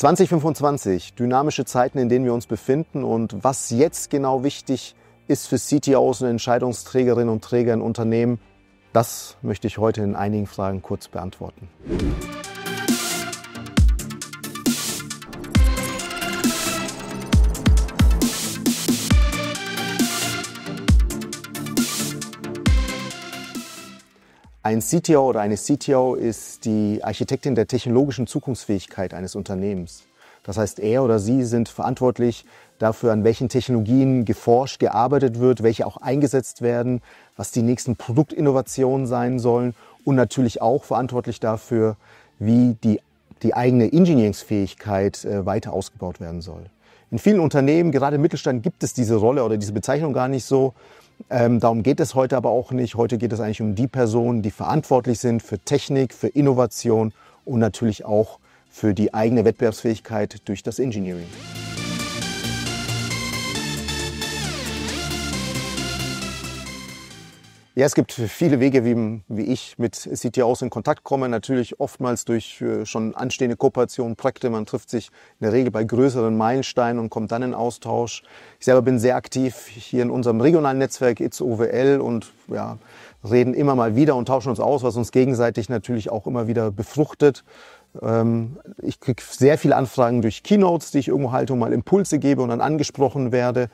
2025, dynamische Zeiten, in denen wir uns befinden und was jetzt genau wichtig ist für CTOs und Entscheidungsträgerinnen und Träger in Unternehmen, das möchte ich heute in einigen Fragen kurz beantworten. Ein CTO oder eine CTO ist die Architektin der technologischen Zukunftsfähigkeit eines Unternehmens. Das heißt, er oder sie sind verantwortlich dafür, an welchen Technologien geforscht, gearbeitet wird, welche auch eingesetzt werden, was die nächsten Produktinnovationen sein sollen und natürlich auch verantwortlich dafür, wie die, die eigene Engineeringsfähigkeit äh, weiter ausgebaut werden soll. In vielen Unternehmen, gerade im Mittelstand, gibt es diese Rolle oder diese Bezeichnung gar nicht so. Ähm, darum geht es heute aber auch nicht. Heute geht es eigentlich um die Personen, die verantwortlich sind für Technik, für Innovation und natürlich auch für die eigene Wettbewerbsfähigkeit durch das Engineering. Ja, es gibt viele Wege, wie, wie ich mit CTOs in Kontakt komme. Natürlich oftmals durch äh, schon anstehende Kooperationen, Projekte. Man trifft sich in der Regel bei größeren Meilensteinen und kommt dann in Austausch. Ich selber bin sehr aktiv hier in unserem regionalen Netzwerk It's OWL und ja, reden immer mal wieder und tauschen uns aus, was uns gegenseitig natürlich auch immer wieder befruchtet. Ähm, ich kriege sehr viele Anfragen durch Keynotes, die ich irgendwo halte und mal Impulse gebe und dann angesprochen werde.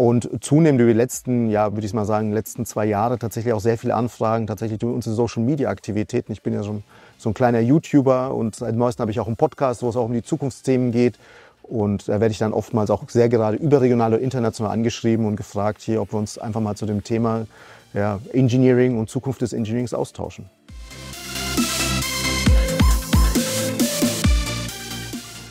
Und zunehmend über die letzten, ja, würde ich mal sagen, letzten zwei Jahre tatsächlich auch sehr viele Anfragen tatsächlich durch unsere Social Media Aktivitäten. Ich bin ja schon so ein kleiner YouTuber und seit neuestem habe ich auch einen Podcast, wo es auch um die Zukunftsthemen geht. Und da werde ich dann oftmals auch sehr gerade überregional oder international angeschrieben und gefragt hier, ob wir uns einfach mal zu dem Thema ja, Engineering und Zukunft des Engineerings austauschen.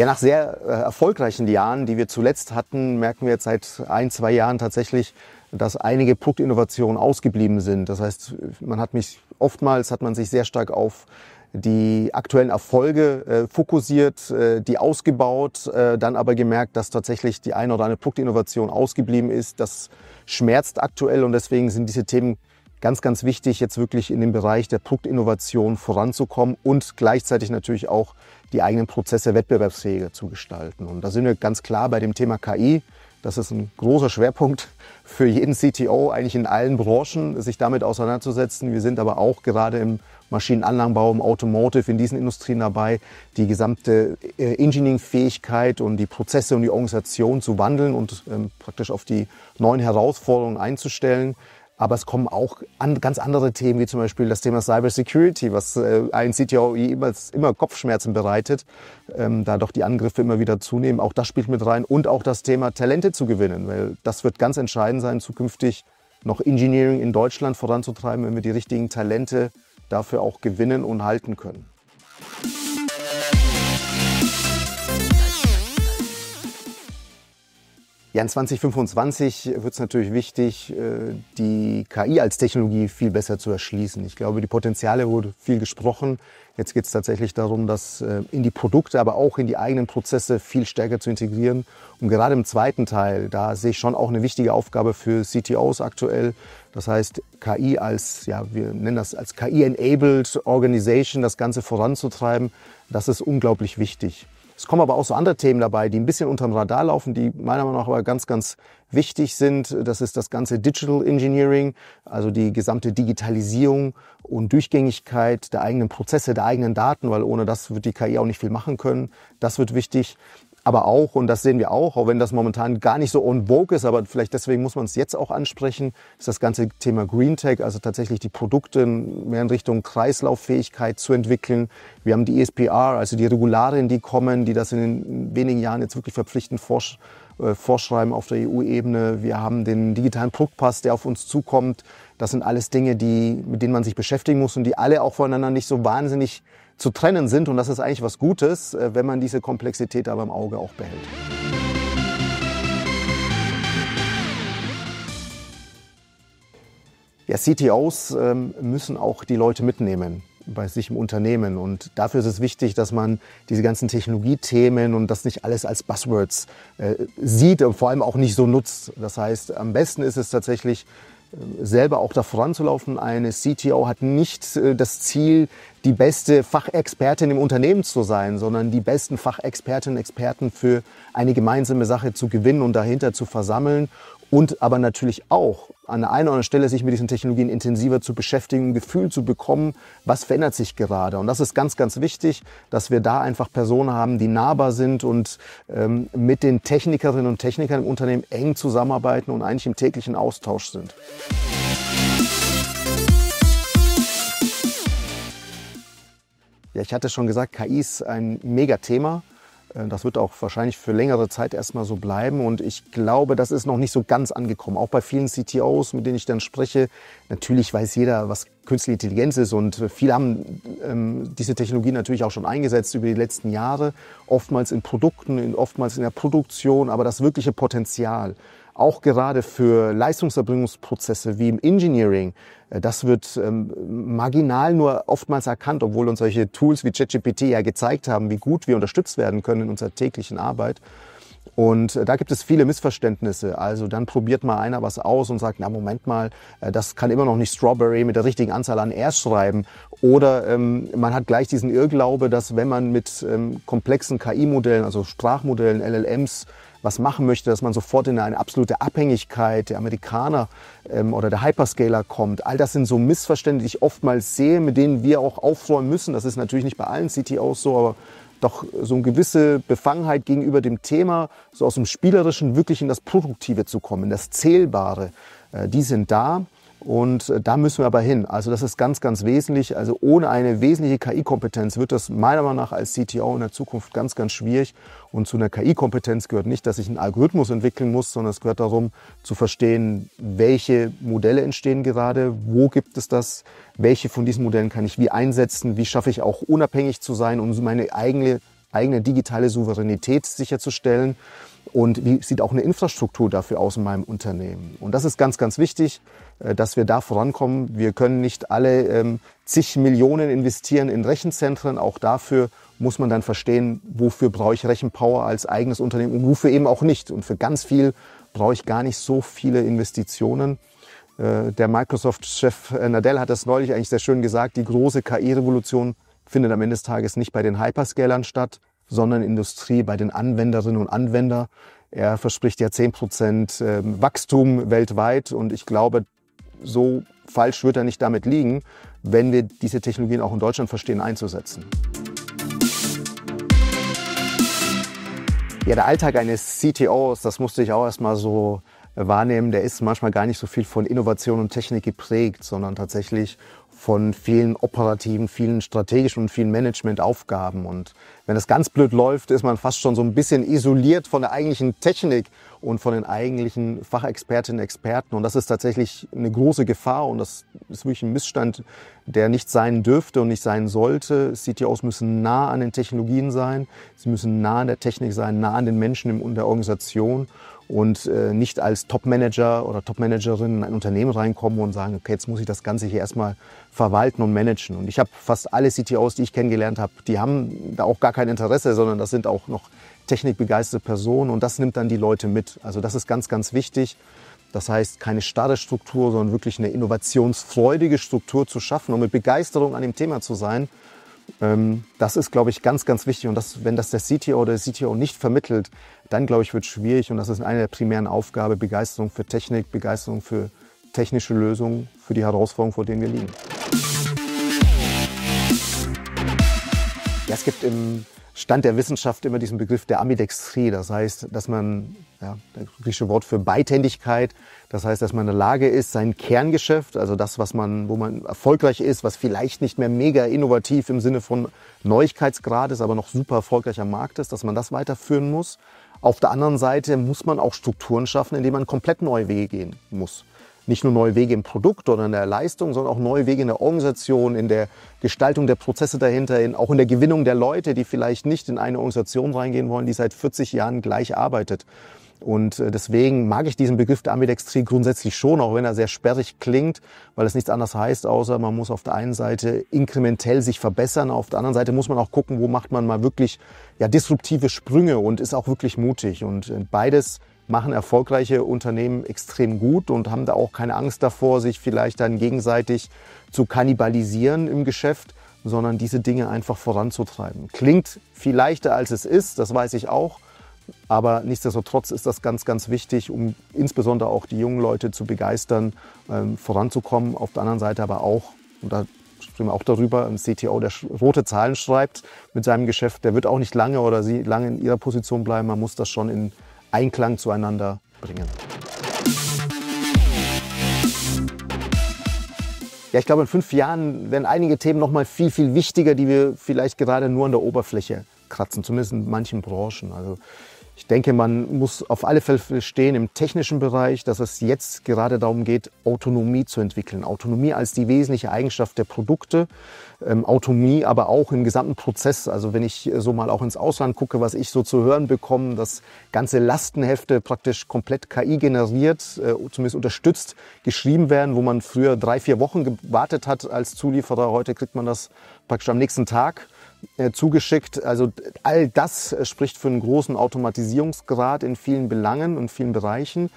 Ja, nach sehr äh, erfolgreichen Jahren, die wir zuletzt hatten, merken wir jetzt seit ein, zwei Jahren tatsächlich, dass einige Produktinnovationen ausgeblieben sind. Das heißt, man hat mich oftmals hat man sich sehr stark auf die aktuellen Erfolge äh, fokussiert, äh, die ausgebaut, äh, dann aber gemerkt, dass tatsächlich die eine oder andere Produktinnovation ausgeblieben ist. Das schmerzt aktuell und deswegen sind diese Themen ganz, ganz wichtig, jetzt wirklich in dem Bereich der Produktinnovation voranzukommen und gleichzeitig natürlich auch die eigenen Prozesse wettbewerbsfähiger zu gestalten. Und da sind wir ganz klar bei dem Thema KI. Das ist ein großer Schwerpunkt für jeden CTO, eigentlich in allen Branchen, sich damit auseinanderzusetzen. Wir sind aber auch gerade im Maschinenanlagenbau, im Automotive, in diesen Industrien dabei, die gesamte äh, Engineering-Fähigkeit und die Prozesse und die Organisation zu wandeln und ähm, praktisch auf die neuen Herausforderungen einzustellen. Aber es kommen auch an, ganz andere Themen, wie zum Beispiel das Thema Cybersecurity, was äh, allen CTOI immer, immer Kopfschmerzen bereitet, ähm, da doch die Angriffe immer wieder zunehmen. Auch das spielt mit rein und auch das Thema Talente zu gewinnen, weil das wird ganz entscheidend sein, zukünftig noch Engineering in Deutschland voranzutreiben, wenn wir die richtigen Talente dafür auch gewinnen und halten können. Ja, in 2025 wird es natürlich wichtig, äh, die KI als Technologie viel besser zu erschließen. Ich glaube, die Potenziale wurde viel gesprochen. Jetzt geht es tatsächlich darum, das äh, in die Produkte, aber auch in die eigenen Prozesse viel stärker zu integrieren. Und gerade im zweiten Teil, da sehe ich schon auch eine wichtige Aufgabe für CTOs aktuell. Das heißt, KI als, ja, wir nennen das als KI-enabled Organization, das Ganze voranzutreiben, das ist unglaublich wichtig. Es kommen aber auch so andere Themen dabei, die ein bisschen unterm Radar laufen, die meiner Meinung nach aber ganz, ganz wichtig sind. Das ist das ganze Digital Engineering, also die gesamte Digitalisierung und Durchgängigkeit der eigenen Prozesse, der eigenen Daten, weil ohne das wird die KI auch nicht viel machen können. Das wird wichtig aber auch, und das sehen wir auch, auch wenn das momentan gar nicht so on vogue ist, aber vielleicht deswegen muss man es jetzt auch ansprechen, ist das ganze Thema Green Tech, also tatsächlich die Produkte mehr in Richtung Kreislauffähigkeit zu entwickeln. Wir haben die ESPR, also die Regularien, die kommen, die das in den wenigen Jahren jetzt wirklich verpflichtend forsch, äh, vorschreiben auf der EU-Ebene. Wir haben den digitalen Produktpass, der auf uns zukommt. Das sind alles Dinge, die, mit denen man sich beschäftigen muss und die alle auch voneinander nicht so wahnsinnig zu trennen sind. Und das ist eigentlich was Gutes, äh, wenn man diese Komplexität aber im Auge auch behält. Ja, CTOs ähm, müssen auch die Leute mitnehmen bei sich im Unternehmen. Und dafür ist es wichtig, dass man diese ganzen Technologiethemen und das nicht alles als Buzzwords äh, sieht und vor allem auch nicht so nutzt. Das heißt, am besten ist es tatsächlich, selber auch da voranzulaufen. Eine CTO hat nicht äh, das Ziel, die beste Fachexpertin im Unternehmen zu sein, sondern die besten Fachexpertinnen und Experten für eine gemeinsame Sache zu gewinnen und dahinter zu versammeln und aber natürlich auch an der einen oder anderen Stelle sich mit diesen Technologien intensiver zu beschäftigen, ein Gefühl zu bekommen, was verändert sich gerade. Und das ist ganz, ganz wichtig, dass wir da einfach Personen haben, die nahbar sind und ähm, mit den Technikerinnen und Technikern im Unternehmen eng zusammenarbeiten und eigentlich im täglichen Austausch sind. Ja, ich hatte schon gesagt, KI ist ein Megathema. Äh, das wird auch wahrscheinlich für längere Zeit erstmal so bleiben. Und ich glaube, das ist noch nicht so ganz angekommen. Auch bei vielen CTOs, mit denen ich dann spreche. Natürlich weiß jeder, was künstliche Intelligenz ist. Und äh, viele haben ähm, diese Technologie natürlich auch schon eingesetzt über die letzten Jahre. Oftmals in Produkten, oftmals in der Produktion. Aber das wirkliche Potenzial, auch gerade für Leistungserbringungsprozesse wie im Engineering, äh, das wird ähm, marginal nur oftmals erkannt, obwohl uns solche Tools wie ChatGPT ja gezeigt haben, wie gut wir unterstützt werden können in unserer täglichen Arbeit. Und äh, da gibt es viele Missverständnisse. Also dann probiert mal einer was aus und sagt, na Moment mal, äh, das kann immer noch nicht Strawberry mit der richtigen Anzahl an R schreiben. Oder ähm, man hat gleich diesen Irrglaube, dass wenn man mit ähm, komplexen KI-Modellen, also Sprachmodellen, LLMs, was machen möchte, dass man sofort in eine absolute Abhängigkeit der Amerikaner ähm, oder der Hyperscaler kommt. All das sind so Missverständnisse, die ich oftmals sehe, mit denen wir auch aufräumen müssen. Das ist natürlich nicht bei allen CTOs so, aber doch so eine gewisse Befangenheit gegenüber dem Thema, so aus dem Spielerischen wirklich in das Produktive zu kommen, in das Zählbare. Äh, die sind da. Und äh, da müssen wir aber hin. Also das ist ganz, ganz wesentlich. Also ohne eine wesentliche KI-Kompetenz wird das meiner Meinung nach als CTO in der Zukunft ganz, ganz schwierig. Und zu einer KI-Kompetenz gehört nicht, dass ich einen Algorithmus entwickeln muss, sondern es gehört darum zu verstehen, welche Modelle entstehen gerade, wo gibt es das, welche von diesen Modellen kann ich wie einsetzen, wie schaffe ich auch unabhängig zu sein, um meine eigene, eigene digitale Souveränität sicherzustellen und wie sieht auch eine Infrastruktur dafür aus in meinem Unternehmen. Und das ist ganz, ganz wichtig, äh, dass wir da vorankommen. Wir können nicht alle ähm, zig Millionen investieren in Rechenzentren. Auch dafür muss man dann verstehen, wofür brauche ich Rechenpower als eigenes Unternehmen und wofür eben auch nicht. Und für ganz viel brauche ich gar nicht so viele Investitionen. Äh, der Microsoft-Chef äh, Nadell hat das neulich eigentlich sehr schön gesagt, die große KI-Revolution findet am Ende des Tages nicht bei den Hyperscalern statt, sondern Industrie bei den Anwenderinnen und Anwendern. Er verspricht ja 10 ähm, Wachstum weltweit und ich glaube, so falsch wird er nicht damit liegen, wenn wir diese Technologien auch in Deutschland verstehen einzusetzen. Ja, der Alltag eines CTOs, das musste ich auch erstmal so äh, wahrnehmen, der ist manchmal gar nicht so viel von Innovation und Technik geprägt, sondern tatsächlich von vielen operativen, vielen strategischen und vielen Managementaufgaben. Und wenn das ganz blöd läuft, ist man fast schon so ein bisschen isoliert von der eigentlichen Technik und von den eigentlichen Fachexpertinnen und Experten. Und das ist tatsächlich eine große Gefahr und das ist wirklich ein Missstand, der nicht sein dürfte und nicht sein sollte. CTOs müssen nah an den Technologien sein, sie müssen nah an der Technik sein, nah an den Menschen in der Organisation und äh, nicht als Top-Manager oder Top-Managerin in ein Unternehmen reinkommen und sagen, okay, jetzt muss ich das Ganze hier erstmal verwalten und managen. Und ich habe fast alle CTOs, die ich kennengelernt habe, die haben da auch gar kein Interesse, sondern das sind auch noch technikbegeisterte Personen und das nimmt dann die Leute mit. Also das ist ganz, ganz wichtig. Das heißt, keine starre Struktur, sondern wirklich eine innovationsfreudige Struktur zu schaffen und mit Begeisterung an dem Thema zu sein. Ähm, das ist, glaube ich, ganz, ganz wichtig. Und das, wenn das der CTO oder der CTO nicht vermittelt, dann, glaube ich, wird es schwierig. Und das ist eine der primären Aufgaben, Begeisterung für Technik, Begeisterung für technische Lösungen, für die Herausforderungen, vor denen wir liegen. Ja, es gibt im Stand der Wissenschaft immer diesen Begriff der Amidextrie. Das heißt, dass man, ja, das griechische Wort für Beitändigkeit, das heißt, dass man in der Lage ist, sein Kerngeschäft, also das, was man, wo man erfolgreich ist, was vielleicht nicht mehr mega innovativ im Sinne von Neuigkeitsgrad ist, aber noch super erfolgreich am Markt ist, dass man das weiterführen muss. Auf der anderen Seite muss man auch Strukturen schaffen, indem man komplett neue Wege gehen muss nicht nur neue Wege im Produkt oder in der Leistung, sondern auch neue Wege in der Organisation, in der Gestaltung der Prozesse dahinter, in, auch in der Gewinnung der Leute, die vielleicht nicht in eine Organisation reingehen wollen, die seit 40 Jahren gleich arbeitet. Und äh, deswegen mag ich diesen Begriff der Ambidextrie grundsätzlich schon, auch wenn er sehr sperrig klingt, weil es nichts anderes heißt, außer man muss auf der einen Seite inkrementell sich verbessern, auf der anderen Seite muss man auch gucken, wo macht man mal wirklich ja, disruptive Sprünge und ist auch wirklich mutig. Und äh, beides machen erfolgreiche Unternehmen extrem gut und haben da auch keine Angst davor, sich vielleicht dann gegenseitig zu kannibalisieren im Geschäft, sondern diese Dinge einfach voranzutreiben. Klingt viel leichter, als es ist, das weiß ich auch. Aber nichtsdestotrotz ist das ganz, ganz wichtig, um insbesondere auch die jungen Leute zu begeistern, ähm, voranzukommen. Auf der anderen Seite aber auch, und da sprechen wir auch darüber, ein CTO, der rote Zahlen schreibt mit seinem Geschäft, der wird auch nicht lange oder sie lange in ihrer Position bleiben. Man muss das schon in Einklang zueinander bringen. Ja, ich glaube, in fünf Jahren werden einige Themen noch mal viel, viel wichtiger, die wir vielleicht gerade nur an der Oberfläche kratzen, zumindest in manchen Branchen. Also ich denke, man muss auf alle Fälle verstehen im technischen Bereich, dass es jetzt gerade darum geht, Autonomie zu entwickeln. Autonomie als die wesentliche Eigenschaft der Produkte, ähm, Autonomie aber auch im gesamten Prozess. Also wenn ich so mal auch ins Ausland gucke, was ich so zu hören bekomme, dass ganze Lastenhefte praktisch komplett KI generiert, äh, zumindest unterstützt, geschrieben werden, wo man früher drei, vier Wochen gewartet hat als Zulieferer. Heute kriegt man das praktisch am nächsten Tag. Äh, zugeschickt. Also all das äh, spricht für einen großen Automatisierungsgrad in vielen Belangen und vielen Bereichen,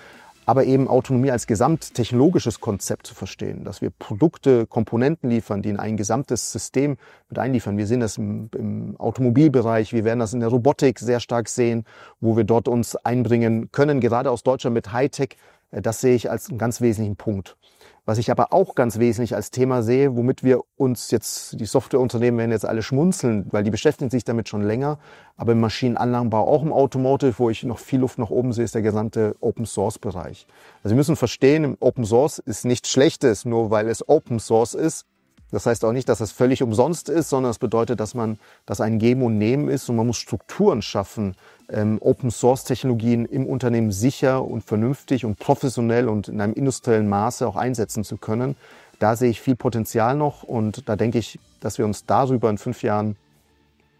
aber eben Autonomie als gesamttechnologisches Konzept zu verstehen, dass wir Produkte, Komponenten liefern, die in ein gesamtes System mit einliefern. Wir sehen das im, im Automobilbereich, wir werden das in der Robotik sehr stark sehen, wo wir dort uns einbringen können, gerade aus Deutschland mit Hightech. Äh, das sehe ich als einen ganz wesentlichen Punkt. Was ich aber auch ganz wesentlich als Thema sehe, womit wir uns jetzt, die Softwareunternehmen werden jetzt alle schmunzeln, weil die beschäftigen sich damit schon länger. Aber im Maschinenanlagenbau, auch im Automotive, wo ich noch viel Luft nach oben sehe, ist der gesamte Open Source Bereich. Also wir müssen verstehen, Open Source ist nichts Schlechtes, nur weil es Open Source ist. Das heißt auch nicht, dass es völlig umsonst ist, sondern es das bedeutet, dass man, dass ein Geben und Nehmen ist und man muss Strukturen schaffen, ähm, Open-Source-Technologien im Unternehmen sicher und vernünftig und professionell und in einem industriellen Maße auch einsetzen zu können. Da sehe ich viel Potenzial noch und da denke ich, dass wir uns darüber in fünf Jahren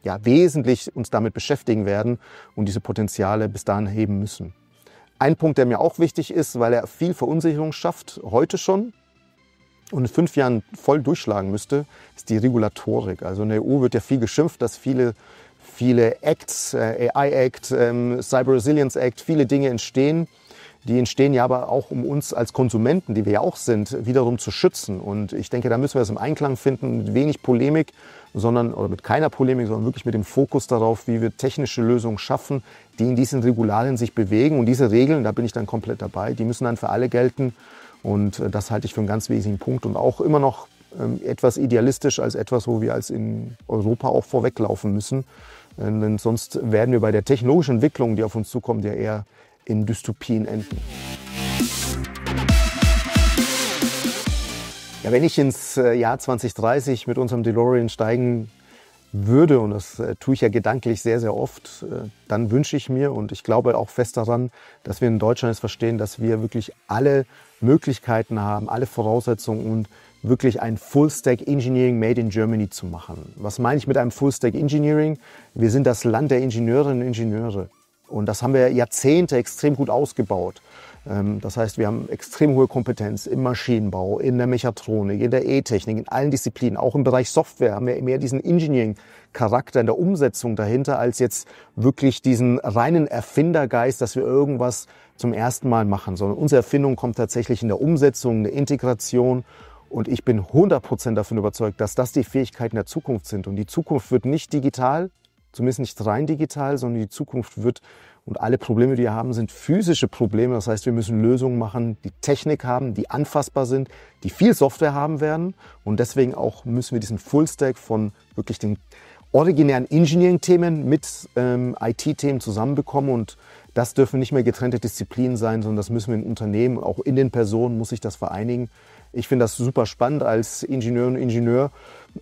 ja, wesentlich uns damit beschäftigen werden und diese Potenziale bis dahin heben müssen. Ein Punkt, der mir auch wichtig ist, weil er viel Verunsicherung schafft, heute schon und in fünf Jahren voll durchschlagen müsste, ist die Regulatorik. Also in der EU wird ja viel geschimpft, dass viele viele Acts, äh, AI Act, ähm, Cyber Resilience Act, viele Dinge entstehen. Die entstehen ja aber auch, um uns als Konsumenten, die wir ja auch sind, wiederum zu schützen. Und ich denke, da müssen wir es im Einklang finden, mit wenig Polemik, sondern, oder mit keiner Polemik, sondern wirklich mit dem Fokus darauf, wie wir technische Lösungen schaffen, die in diesen Regularien sich bewegen. Und diese Regeln, da bin ich dann komplett dabei, die müssen dann für alle gelten. Und äh, das halte ich für einen ganz wesentlichen Punkt und auch immer noch ähm, etwas idealistisch als etwas, wo wir als in Europa auch vorweglaufen müssen. Ähm, denn sonst werden wir bei der technologischen Entwicklung, die auf uns zukommt, ja eher in Dystopien enden. Ja, wenn ich ins äh, Jahr 2030 mit unserem DeLorean steigen würde, und das äh, tue ich ja gedanklich sehr, sehr oft, äh, dann wünsche ich mir und ich glaube auch fest daran, dass wir in Deutschland es verstehen, dass wir wirklich alle Möglichkeiten haben, alle Voraussetzungen und wirklich ein Full-Stack Engineering Made in Germany zu machen. Was meine ich mit einem Full-Stack Engineering? Wir sind das Land der Ingenieurinnen und Ingenieure. Und das haben wir Jahrzehnte extrem gut ausgebaut. Ähm, das heißt, wir haben extrem hohe Kompetenz im Maschinenbau, in der Mechatronik, in der E-Technik, in allen Disziplinen. Auch im Bereich Software haben wir mehr diesen Engineering-Charakter in der Umsetzung dahinter, als jetzt wirklich diesen reinen Erfindergeist, dass wir irgendwas zum ersten Mal machen, sondern unsere Erfindung kommt tatsächlich in der Umsetzung, in der Integration und ich bin 100% davon überzeugt, dass das die Fähigkeiten der Zukunft sind. Und die Zukunft wird nicht digital, zumindest nicht rein digital, sondern die Zukunft wird, und alle Probleme, die wir haben, sind physische Probleme. Das heißt, wir müssen Lösungen machen, die Technik haben, die anfassbar sind, die viel Software haben werden. Und deswegen auch müssen wir diesen Fullstack von wirklich den originären Engineering-Themen mit ähm, IT-Themen zusammenbekommen. Und das dürfen nicht mehr getrennte Disziplinen sein, sondern das müssen wir in Unternehmen, auch in den Personen muss sich das vereinigen ich finde das super spannend als Ingenieur und Ingenieur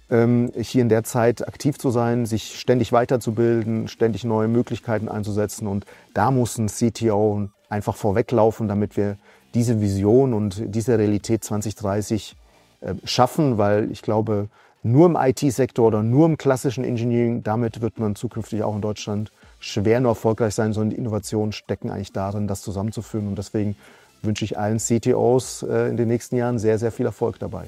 ähm, hier in der Zeit aktiv zu sein, sich ständig weiterzubilden, ständig neue Möglichkeiten einzusetzen. Und da muss ein CTO einfach vorweglaufen, damit wir diese Vision und diese Realität 2030 äh, schaffen, weil ich glaube, nur im IT-Sektor oder nur im klassischen Engineering, damit wird man zukünftig auch in Deutschland schwer nur erfolgreich sein, sondern die Innovationen stecken eigentlich darin, das zusammenzuführen. Und deswegen wünsche ich allen CTOs äh, in den nächsten Jahren sehr, sehr viel Erfolg dabei.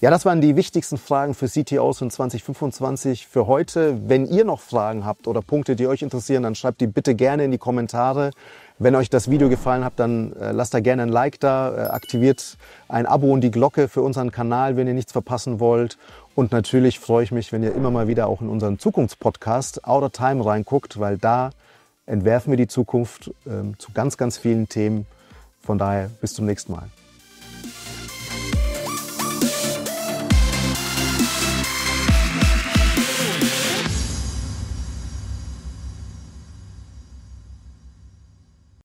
Ja, das waren die wichtigsten Fragen für CTOs in 2025 für heute. Wenn ihr noch Fragen habt oder Punkte, die euch interessieren, dann schreibt die bitte gerne in die Kommentare. Wenn euch das Video gefallen hat, dann äh, lasst da gerne ein Like da, äh, aktiviert ein Abo und die Glocke für unseren Kanal, wenn ihr nichts verpassen wollt. Und natürlich freue ich mich, wenn ihr immer mal wieder auch in unseren Zukunftspodcast Outer Time reinguckt, weil da entwerfen wir die Zukunft ähm, zu ganz, ganz vielen Themen von daher bis zum nächsten Mal.